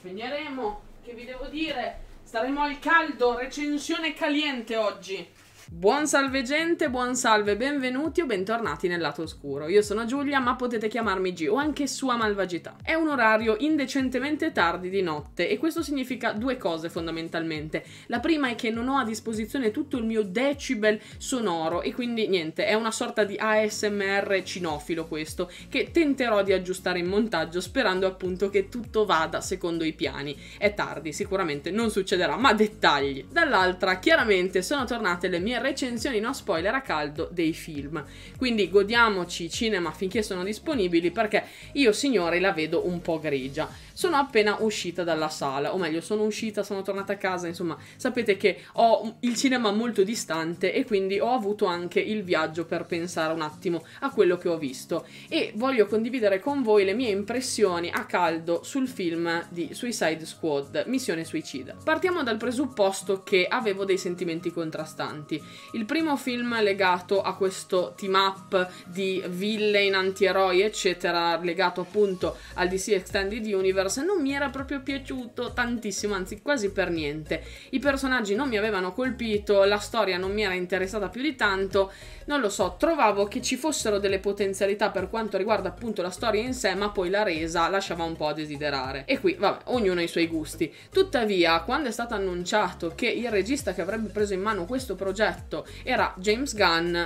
finiremo, che vi devo dire, staremo al caldo, recensione caliente oggi. Buon salve gente, buon salve, benvenuti o bentornati nel lato oscuro. Io sono Giulia, ma potete chiamarmi G o anche sua malvagità. È un orario indecentemente tardi di notte e questo significa due cose fondamentalmente. La prima è che non ho a disposizione tutto il mio decibel sonoro e quindi niente, è una sorta di ASMR cinofilo questo che tenterò di aggiustare in montaggio sperando appunto che tutto vada secondo i piani. È tardi, sicuramente non succederà, ma dettagli. Dall'altra, chiaramente sono tornate le mie recensioni no spoiler a caldo dei film. Quindi godiamoci cinema finché sono disponibili perché io signore la vedo un po' grigia. Sono appena uscita dalla sala, o meglio sono uscita, sono tornata a casa, insomma sapete che ho il cinema molto distante e quindi ho avuto anche il viaggio per pensare un attimo a quello che ho visto e voglio condividere con voi le mie impressioni a caldo sul film di Suicide Squad, Missione Suicida. Partiamo dal presupposto che avevo dei sentimenti contrastanti il primo film legato a questo team up di villain, antieroi, eccetera, legato appunto al DC Extended Universe, non mi era proprio piaciuto tantissimo, anzi quasi per niente. I personaggi non mi avevano colpito, la storia non mi era interessata più di tanto, non lo so, trovavo che ci fossero delle potenzialità per quanto riguarda appunto la storia in sé, ma poi la resa lasciava un po' a desiderare. E qui, vabbè, ognuno ha i suoi gusti. Tuttavia, quando è stato annunciato che il regista che avrebbe preso in mano questo progetto perfetto, era James Gunn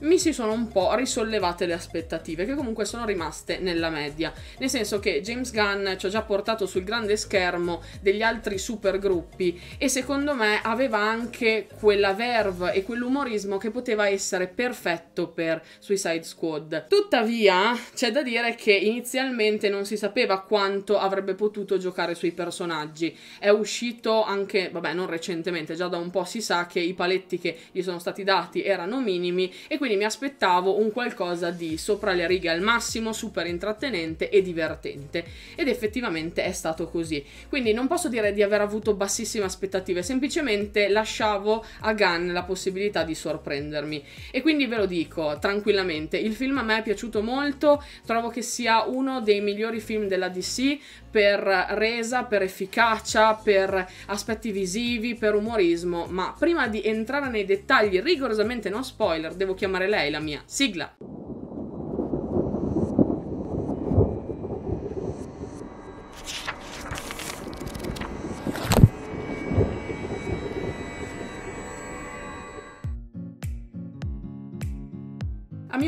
mi si sono un po' risollevate le aspettative, che comunque sono rimaste nella media. Nel senso che James Gunn ci ha già portato sul grande schermo degli altri supergruppi e secondo me aveva anche quella verve e quell'umorismo che poteva essere perfetto per Suicide Squad. Tuttavia, c'è da dire che inizialmente non si sapeva quanto avrebbe potuto giocare sui personaggi. È uscito anche, vabbè, non recentemente, già da un po' si sa che i paletti che gli sono stati dati erano minimi e quindi quindi mi aspettavo un qualcosa di sopra le righe al massimo, super intrattenente e divertente ed effettivamente è stato così. Quindi non posso dire di aver avuto bassissime aspettative, semplicemente lasciavo a Gunn la possibilità di sorprendermi e quindi ve lo dico tranquillamente, il film a me è piaciuto molto, trovo che sia uno dei migliori film della DC per resa, per efficacia, per aspetti visivi, per umorismo, ma prima di entrare nei dettagli rigorosamente non spoiler, devo chiamare lei la mia sigla.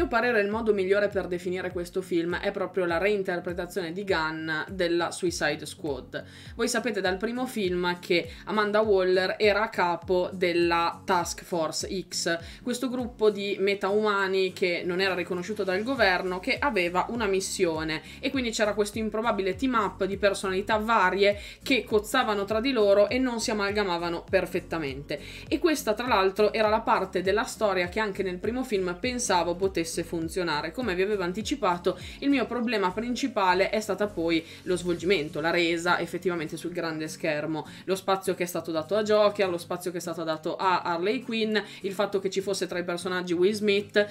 parere il modo migliore per definire questo film è proprio la reinterpretazione di Gunn della Suicide Squad. Voi sapete dal primo film che Amanda Waller era a capo della Task Force X, questo gruppo di metaumani che non era riconosciuto dal governo, che aveva una missione e quindi c'era questo improbabile team up di personalità varie che cozzavano tra di loro e non si amalgamavano perfettamente. E questa tra l'altro era la parte della storia che anche nel primo film pensavo potesse potesse funzionare. Come vi avevo anticipato, il mio problema principale è stata poi lo svolgimento, la resa effettivamente sul grande schermo, lo spazio che è stato dato a Joker, lo spazio che è stato dato a Harley Quinn, il fatto che ci fosse tra i personaggi Will Smith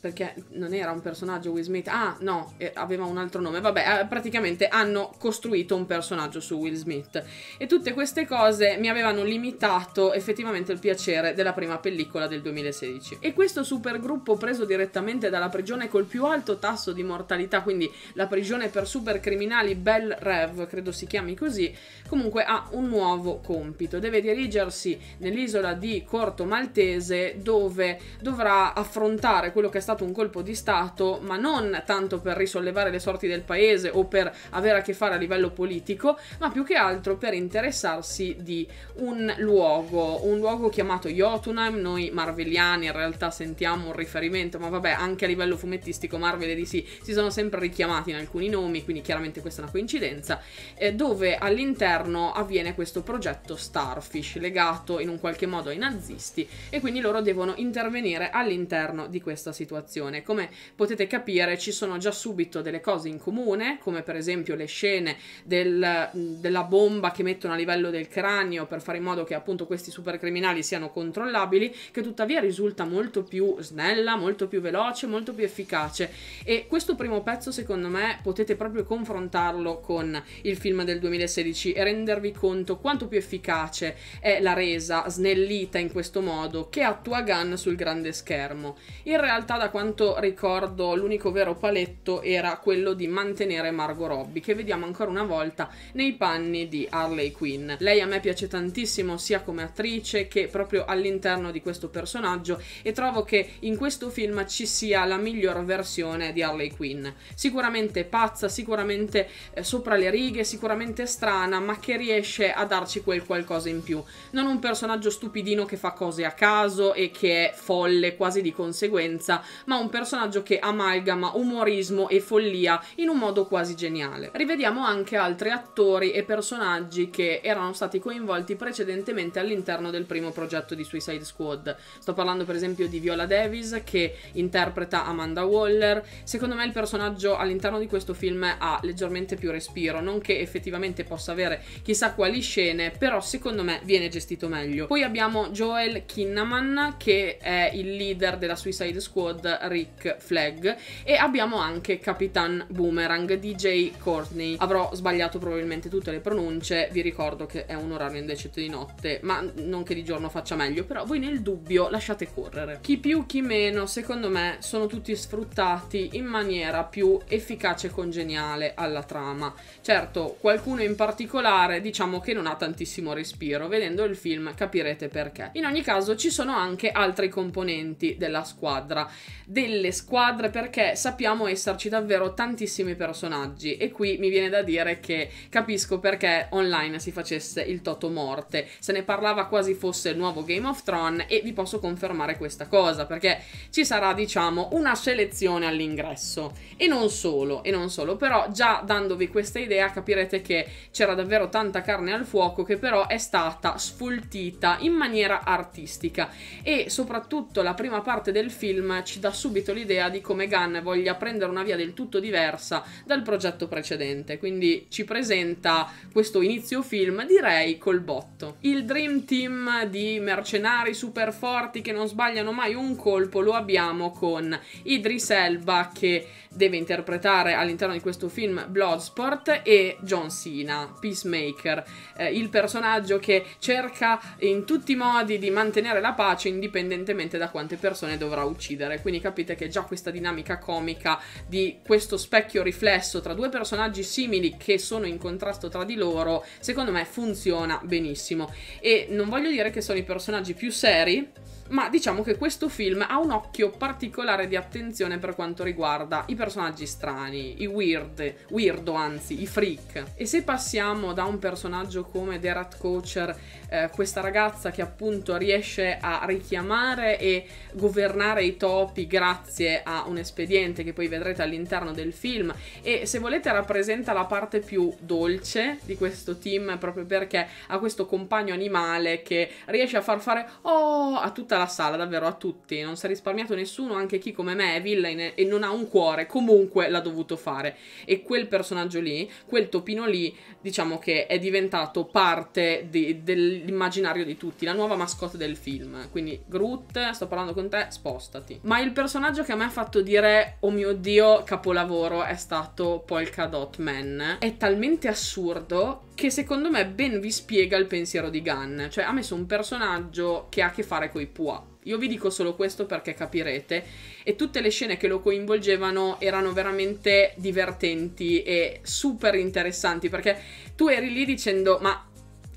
perché non era un personaggio Will Smith, ah no, aveva un altro nome, vabbè, eh, praticamente hanno costruito un personaggio su Will Smith e tutte queste cose mi avevano limitato effettivamente il piacere della prima pellicola del 2016. E questo supergruppo preso direttamente dalla prigione col più alto tasso di mortalità, quindi la prigione per supercriminali Bell Rev, credo si chiami così, comunque ha un nuovo compito, deve dirigersi nell'isola di Corto Maltese dove dovrà affrontare quello quello che è stato un colpo di Stato, ma non tanto per risollevare le sorti del paese o per avere a che fare a livello politico, ma più che altro per interessarsi di un luogo, un luogo chiamato Jotunheim, noi marveliani in realtà sentiamo un riferimento, ma vabbè anche a livello fumettistico Marvel e DC si sono sempre richiamati in alcuni nomi, quindi chiaramente questa è una coincidenza, eh, dove all'interno avviene questo progetto Starfish legato in un qualche modo ai nazisti e quindi loro devono intervenire all'interno di questa situazione. Come potete capire ci sono già subito delle cose in comune, come per esempio le scene del, della bomba che mettono a livello del cranio per fare in modo che appunto questi supercriminali siano controllabili, che tuttavia risulta molto più snella, molto più veloce, molto più efficace. E questo primo pezzo secondo me potete proprio confrontarlo con il film del 2016 e rendervi conto quanto più efficace è la resa snellita in questo modo che attua Gunn sul grande schermo. In realtà realtà, da quanto ricordo, l'unico vero paletto era quello di mantenere Margot Robbie, che vediamo ancora una volta nei panni di Harley Quinn. Lei a me piace tantissimo sia come attrice che proprio all'interno di questo personaggio e trovo che in questo film ci sia la miglior versione di Harley Quinn. Sicuramente pazza, sicuramente eh, sopra le righe, sicuramente strana, ma che riesce a darci quel qualcosa in più. Non un personaggio stupidino che fa cose a caso e che è folle quasi di conseguenza, ma un personaggio che amalgama umorismo e follia in un modo quasi geniale. Rivediamo anche altri attori e personaggi che erano stati coinvolti precedentemente all'interno del primo progetto di Suicide Squad. Sto parlando per esempio di Viola Davis che interpreta Amanda Waller. Secondo me il personaggio all'interno di questo film ha leggermente più respiro, non che effettivamente possa avere chissà quali scene, però secondo me viene gestito meglio. Poi abbiamo Joel Kinnaman che è il leader della Suicide Squad Todd Rick Flag e abbiamo anche Capitan Boomerang DJ Courtney. Avrò sbagliato probabilmente tutte le pronunce, vi ricordo che è un orario indecente di notte, ma non che di giorno faccia meglio, però voi nel dubbio lasciate correre. Chi più chi meno, secondo me, sono tutti sfruttati in maniera più efficace e congeniale alla trama. Certo, qualcuno in particolare diciamo che non ha tantissimo respiro, vedendo il film capirete perché. In ogni caso ci sono anche altri componenti della squadra delle squadre perché sappiamo esserci davvero tantissimi personaggi e qui mi viene da dire che capisco perché online si facesse il toto morte, se ne parlava quasi fosse il nuovo Game of Thrones e vi posso confermare questa cosa perché ci sarà diciamo una selezione all'ingresso e non solo, e non solo, però già dandovi questa idea capirete che c'era davvero tanta carne al fuoco che però è stata sfoltita in maniera artistica e soprattutto la prima parte del film ci dà subito l'idea di come Gunn voglia prendere una via del tutto diversa dal progetto precedente, quindi ci presenta questo inizio film direi col botto. Il Dream Team di mercenari super forti che non sbagliano mai un colpo lo abbiamo con Idris Elba che deve interpretare all'interno di questo film Bloodsport e John Cena, Peacemaker, eh, il personaggio che cerca in tutti i modi di mantenere la pace indipendentemente da quante persone dovrà uccidere genere, quindi capite che già questa dinamica comica di questo specchio riflesso tra due personaggi simili che sono in contrasto tra di loro, secondo me funziona benissimo. E non voglio dire che sono i personaggi più seri, ma diciamo che questo film ha un occhio particolare di attenzione per quanto riguarda i personaggi strani, i weird, weirdo anzi, i freak. E se passiamo da un personaggio come The Rat Coacher, eh, questa ragazza che appunto riesce a richiamare e governare i toni topi grazie a un espediente che poi vedrete all'interno del film e se volete rappresenta la parte più dolce di questo team proprio perché ha questo compagno animale che riesce a far fare oh a tutta la sala, davvero a tutti, non si è risparmiato nessuno, anche chi come me è villain e non ha un cuore, comunque l'ha dovuto fare e quel personaggio lì, quel topino lì, diciamo che è diventato parte di, dell'immaginario di tutti, la nuova mascotte del film, quindi Groot, sto parlando con te, spostati. Ma il personaggio che a me ha fatto dire, oh mio dio, capolavoro, è stato Polka Dot Man. È talmente assurdo che secondo me ben vi spiega il pensiero di Gunn. Cioè ha messo un personaggio che ha a che fare con i Pua. Io vi dico solo questo perché capirete. E tutte le scene che lo coinvolgevano erano veramente divertenti e super interessanti perché tu eri lì dicendo ma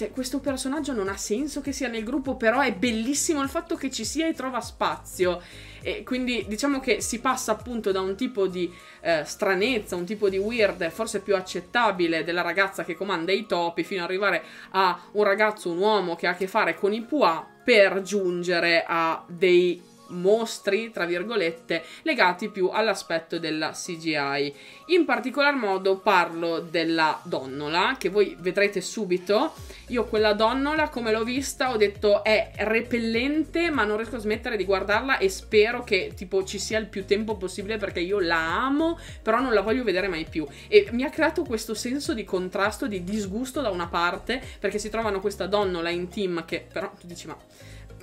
cioè, questo personaggio non ha senso che sia nel gruppo, però è bellissimo il fatto che ci sia e trova spazio. E quindi diciamo che si passa appunto da un tipo di eh, stranezza, un tipo di weird forse più accettabile della ragazza che comanda i topi, fino ad arrivare a un ragazzo, un uomo che ha a che fare con i Pua per giungere a dei mostri, tra virgolette, legati più all'aspetto della CGI. In particolar modo parlo della donnola, che voi vedrete subito. Io quella donnola, come l'ho vista, ho detto è repellente, ma non riesco a smettere di guardarla e spero che tipo ci sia il più tempo possibile perché io la amo, però non la voglio vedere mai più. E mi ha creato questo senso di contrasto, di disgusto da una parte, perché si trovano questa donnola in team che però tu dici ma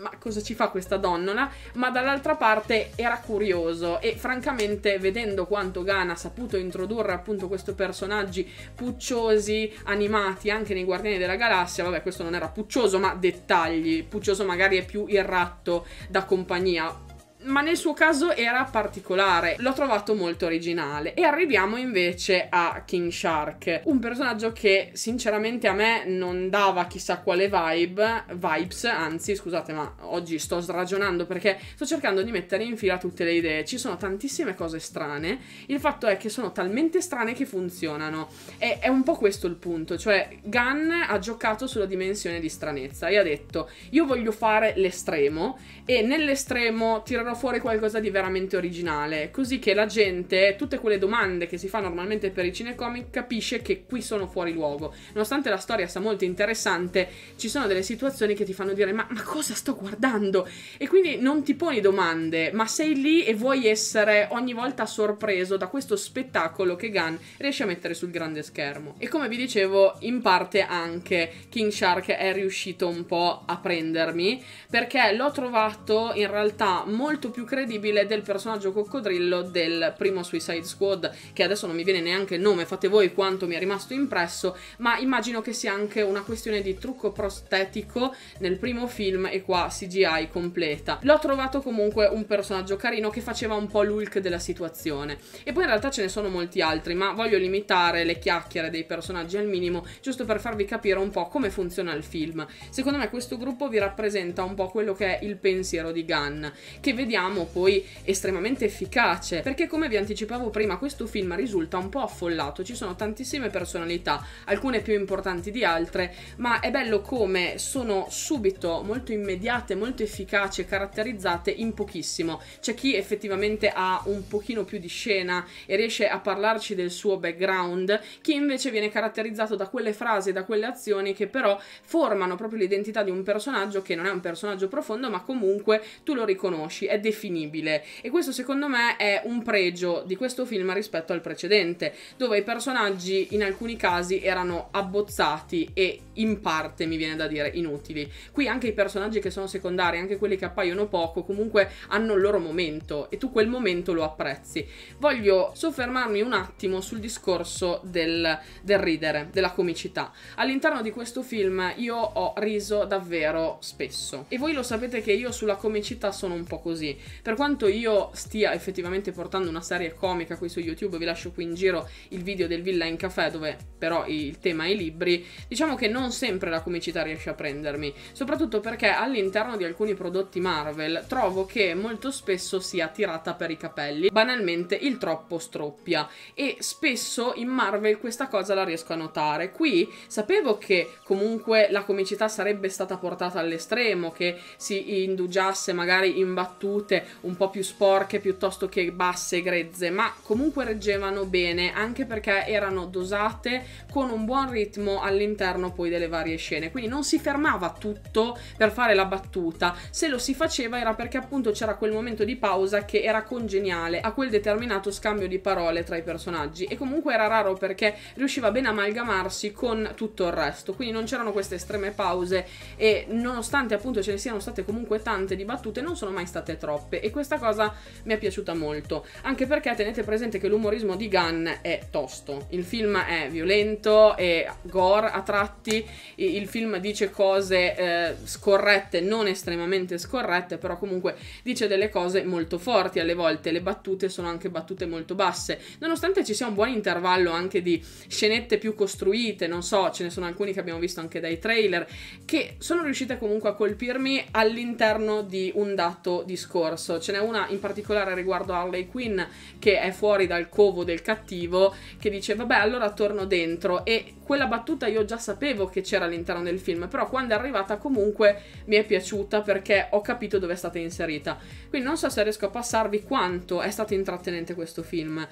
ma cosa ci fa questa donnola? Ma dall'altra parte era curioso e francamente vedendo quanto Gana ha saputo introdurre appunto questi personaggi pucciosi, animati anche nei Guardiani della Galassia, vabbè questo non era puccioso ma dettagli, puccioso magari è più il ratto da compagnia, ma nel suo caso era particolare, l'ho trovato molto originale. E arriviamo invece a King Shark, un personaggio che sinceramente a me non dava chissà quale vibe, vibes, anzi scusate ma oggi sto sragionando perché sto cercando di mettere in fila tutte le idee, ci sono tantissime cose strane, il fatto è che sono talmente strane che funzionano e è un po' questo il punto, cioè Gunn ha giocato sulla dimensione di stranezza e ha detto io voglio fare l'estremo e nell'estremo tirare tirerò fuori qualcosa di veramente originale, così che la gente, tutte quelle domande che si fa normalmente per i cinecomic, capisce che qui sono fuori luogo. Nonostante la storia sia molto interessante, ci sono delle situazioni che ti fanno dire ma, ma cosa sto guardando? E quindi non ti poni domande, ma sei lì e vuoi essere ogni volta sorpreso da questo spettacolo che Gunn riesce a mettere sul grande schermo. E come vi dicevo, in parte anche King Shark è riuscito un po' a prendermi, perché l'ho trovato in realtà molto molto più credibile del personaggio coccodrillo del primo Suicide Squad, che adesso non mi viene neanche il nome, fate voi quanto mi è rimasto impresso, ma immagino che sia anche una questione di trucco prostetico nel primo film e qua CGI completa. L'ho trovato comunque un personaggio carino che faceva un po' l'ulk della situazione. E poi in realtà ce ne sono molti altri, ma voglio limitare le chiacchiere dei personaggi al minimo, giusto per farvi capire un po' come funziona il film. Secondo me questo gruppo vi rappresenta un po' quello che è il pensiero di Gunn, che vede vediamo poi estremamente efficace, perché come vi anticipavo prima questo film risulta un po' affollato, ci sono tantissime personalità, alcune più importanti di altre, ma è bello come sono subito molto immediate, molto efficaci, caratterizzate in pochissimo. C'è chi effettivamente ha un pochino più di scena e riesce a parlarci del suo background, chi invece viene caratterizzato da quelle frasi, da quelle azioni che però formano proprio l'identità di un personaggio che non è un personaggio profondo, ma comunque tu lo riconosci. È definibile e questo secondo me è un pregio di questo film rispetto al precedente, dove i personaggi in alcuni casi erano abbozzati e in parte mi viene da dire inutili. Qui anche i personaggi che sono secondari, anche quelli che appaiono poco, comunque hanno il loro momento e tu quel momento lo apprezzi. Voglio soffermarmi un attimo sul discorso del, del ridere, della comicità. All'interno di questo film io ho riso davvero spesso e voi lo sapete che io sulla comicità sono un po' così così. Per quanto io stia effettivamente portando una serie comica qui su YouTube, vi lascio qui in giro il video del Villa in Caffè dove però il tema è i libri, diciamo che non sempre la comicità riesce a prendermi, soprattutto perché all'interno di alcuni prodotti Marvel trovo che molto spesso sia tirata per i capelli, banalmente il troppo stroppia e spesso in Marvel questa cosa la riesco a notare. Qui sapevo che comunque la comicità sarebbe stata portata all'estremo, che si indugiasse magari in battute ricevute un po' più sporche piuttosto che basse, grezze, ma comunque reggevano bene anche perché erano dosate con un buon ritmo all'interno poi delle varie scene, quindi non si fermava tutto per fare la battuta, se lo si faceva era perché appunto c'era quel momento di pausa che era congeniale a quel determinato scambio di parole tra i personaggi e comunque era raro perché riusciva bene a amalgamarsi con tutto il resto, quindi non c'erano queste estreme pause e nonostante appunto ce ne siano state comunque tante di battute non sono mai state troppe troppe e questa cosa mi è piaciuta molto, anche perché tenete presente che l'umorismo di Gunn è tosto, il film è violento e gore a tratti, il film dice cose eh, scorrette, non estremamente scorrette, però comunque dice delle cose molto forti alle volte, le battute sono anche battute molto basse, nonostante ci sia un buon intervallo anche di scenette più costruite, non so, ce ne sono alcuni che abbiamo visto anche dai trailer, che sono riuscite comunque a colpirmi all'interno di un dato discorso discorso. Ce n'è una in particolare riguardo a Harley Quinn che è fuori dal covo del cattivo che dice vabbè allora torno dentro e quella battuta io già sapevo che c'era all'interno del film, però quando è arrivata comunque mi è piaciuta perché ho capito dove è stata inserita. Quindi non so se riesco a passarvi quanto è stato intrattenente questo film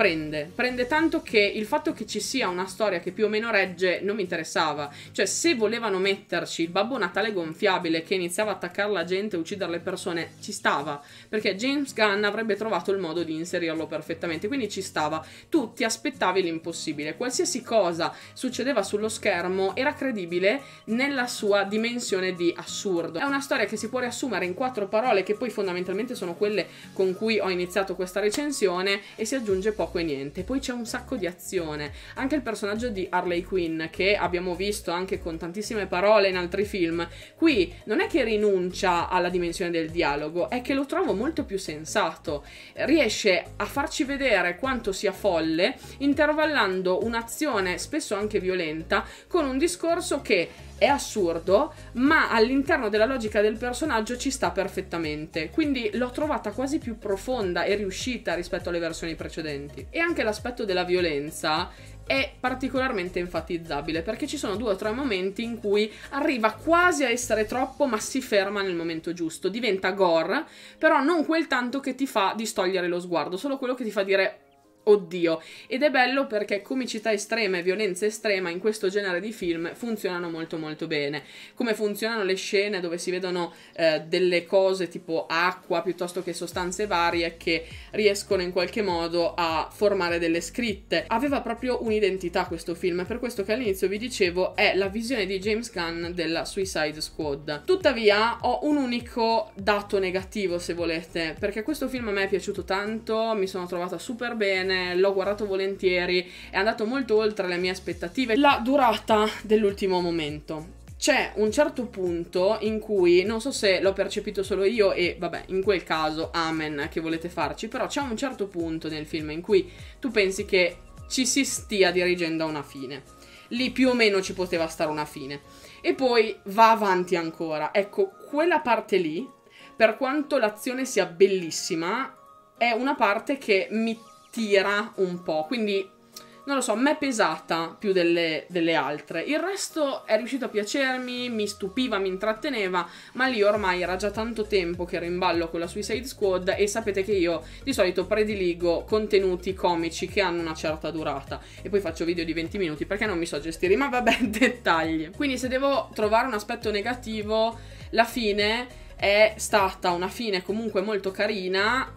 prende, prende tanto che il fatto che ci sia una storia che più o meno regge non mi interessava, cioè se volevano metterci il Babbo Natale gonfiabile che iniziava a attaccare la gente, uccidere le persone, ci stava, perché James Gunn avrebbe trovato il modo di inserirlo perfettamente, quindi ci stava, tu ti aspettavi l'impossibile, qualsiasi cosa succedeva sullo schermo era credibile nella sua dimensione di assurdo, è una storia che si può riassumere in quattro parole che poi fondamentalmente sono quelle con cui ho iniziato questa recensione e si aggiunge poco poco e niente. Poi c'è un sacco di azione. Anche il personaggio di Harley Quinn, che abbiamo visto anche con tantissime parole in altri film, qui non è che rinuncia alla dimensione del dialogo, è che lo trovo molto più sensato. Riesce a farci vedere quanto sia folle, intervallando un'azione spesso anche violenta con un discorso che è assurdo, ma all'interno della logica del personaggio ci sta perfettamente. Quindi l'ho trovata quasi più profonda e riuscita rispetto alle versioni precedenti. E anche l'aspetto della violenza è particolarmente enfatizzabile perché ci sono due o tre momenti in cui arriva quasi a essere troppo ma si ferma nel momento giusto, diventa gore, però non quel tanto che ti fa distogliere lo sguardo, solo quello che ti fa dire Oddio, ed è bello perché comicità estrema e violenza estrema in questo genere di film funzionano molto molto bene. Come funzionano le scene dove si vedono eh, delle cose tipo acqua piuttosto che sostanze varie che riescono in qualche modo a formare delle scritte. Aveva proprio un'identità questo film, per questo che all'inizio vi dicevo è la visione di James Gunn della Suicide Squad. Tuttavia ho un unico dato negativo se volete, perché questo film a me è piaciuto tanto, mi sono trovata super bene bene, eh, l'ho guardato volentieri, è andato molto oltre le mie aspettative. La durata dell'ultimo momento c'è un certo punto in cui, non so se l'ho percepito solo io e vabbè, in quel caso, amen, che volete farci, però c'è un certo punto nel film in cui tu pensi che ci si stia dirigendo a una fine. Lì più o meno ci poteva stare una fine. E poi va avanti ancora. Ecco, quella parte lì, per quanto l'azione sia bellissima, è una parte che mi tira un po', quindi non lo so, a me è pesata più delle, delle, altre. Il resto è riuscito a piacermi, mi stupiva, mi intratteneva, ma lì ormai era già tanto tempo che ero in ballo con la Suicide Squad e sapete che io di solito prediligo contenuti comici che hanno una certa durata e poi faccio video di 20 minuti perché non mi so gestire, ma vabbè, dettagli. Quindi se devo trovare un aspetto negativo, la fine è stata una fine comunque molto carina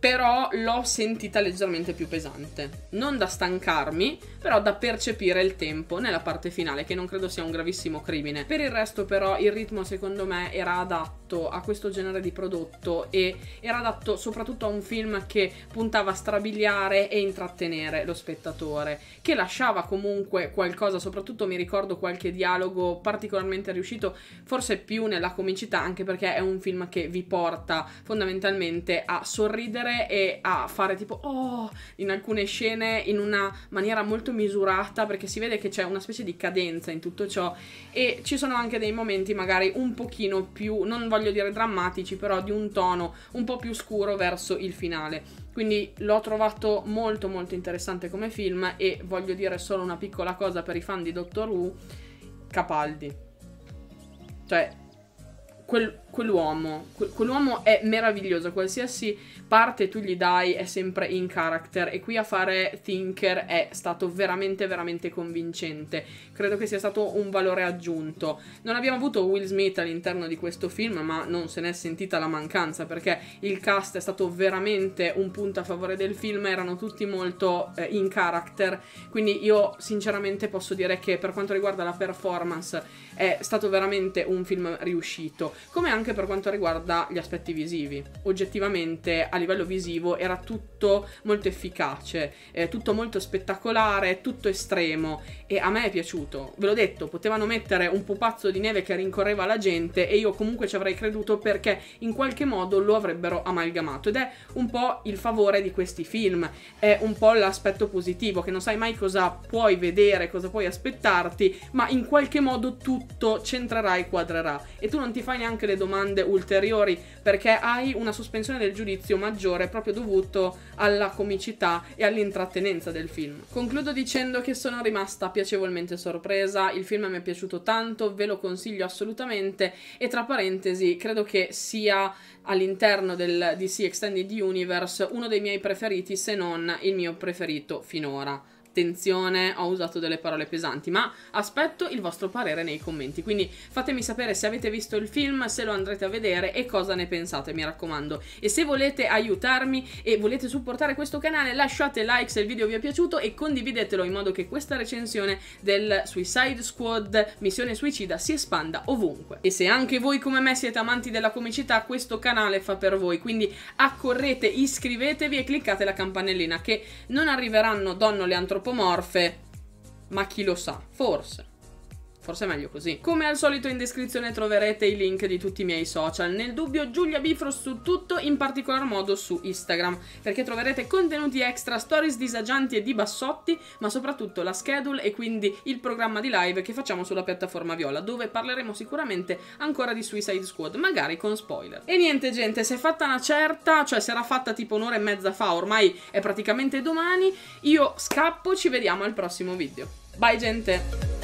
però l'ho sentita leggermente più pesante. Non da stancarmi, però da percepire il tempo nella parte finale, che non credo sia un gravissimo crimine. Per il resto però il ritmo secondo me era adatto a questo genere di prodotto e era adatto soprattutto a un film che puntava a strabiliare e intrattenere lo spettatore, che lasciava comunque qualcosa, soprattutto mi ricordo qualche dialogo particolarmente riuscito, forse più nella comicità, anche perché è un film che vi porta fondamentalmente a sorridere ridere e a fare tipo oh in alcune scene in una maniera molto misurata perché si vede che c'è una specie di cadenza in tutto ciò e ci sono anche dei momenti magari un pochino più, non voglio dire drammatici, però di un tono un po' più scuro verso il finale. Quindi l'ho trovato molto molto interessante come film e voglio dire solo una piccola cosa per i fan di Doctor Who, Capaldi. Cioè, quell'uomo, quell'uomo è meraviglioso, qualsiasi parte tu gli dai è sempre in character e qui a fare thinker è stato veramente veramente convincente. Credo che sia stato un valore aggiunto. Non abbiamo avuto Will Smith all'interno di questo film, ma non se n'è sentita la mancanza perché il cast è stato veramente un punto a favore del film, erano tutti molto eh, in character, quindi io sinceramente posso dire che per quanto riguarda la performance è stato veramente un film riuscito, come anche per quanto riguarda gli aspetti visivi. Oggettivamente a livello visivo era tutto molto efficace, eh, tutto molto spettacolare, tutto estremo e a me è piaciuto. Ve l'ho detto, potevano mettere un pupazzo di neve che rincorreva la gente e io comunque ci avrei creduto perché in qualche modo lo avrebbero amalgamato ed è un po' il favore di questi film, è un po' l'aspetto positivo che non sai mai cosa puoi vedere, cosa puoi aspettarti, ma in qualche modo tutto centrerà e quadrerà e tu non ti fai neanche le domande ulteriori perché hai una sospensione del giudizio ma maggiore proprio dovuto alla comicità e all'intrattenenza del film. Concludo dicendo che sono rimasta piacevolmente sorpresa, il film mi è piaciuto tanto, ve lo consiglio assolutamente e tra parentesi credo che sia all'interno del DC Extended Universe uno dei miei preferiti se non il mio preferito finora attenzione, ho usato delle parole pesanti, ma aspetto il vostro parere nei commenti. Quindi fatemi sapere se avete visto il film, se lo andrete a vedere e cosa ne pensate, mi raccomando. E se volete aiutarmi e volete supportare questo canale, lasciate like se il video vi è piaciuto e condividetelo in modo che questa recensione del Suicide Squad Missione Suicida si espanda ovunque. E se anche voi come me siete amanti della comicità, questo canale fa per voi, quindi accorrete, iscrivetevi e cliccate la campanellina che non arriveranno donno le antropologie antropomorfe, ma chi lo sa, forse. Forse è meglio così. Come al solito in descrizione troverete i link di tutti i miei social. Nel dubbio Giulia Bifro su tutto, in particolar modo su Instagram, perché troverete contenuti extra, stories disagianti e di bassotti, ma soprattutto la schedule e quindi il programma di live che facciamo sulla piattaforma Viola, dove parleremo sicuramente ancora di Suicide Squad, magari con spoiler. E niente gente, se è fatta una certa, cioè se era fatta tipo un'ora e mezza fa, ormai è praticamente domani, io scappo, ci vediamo al prossimo video. Bye gente!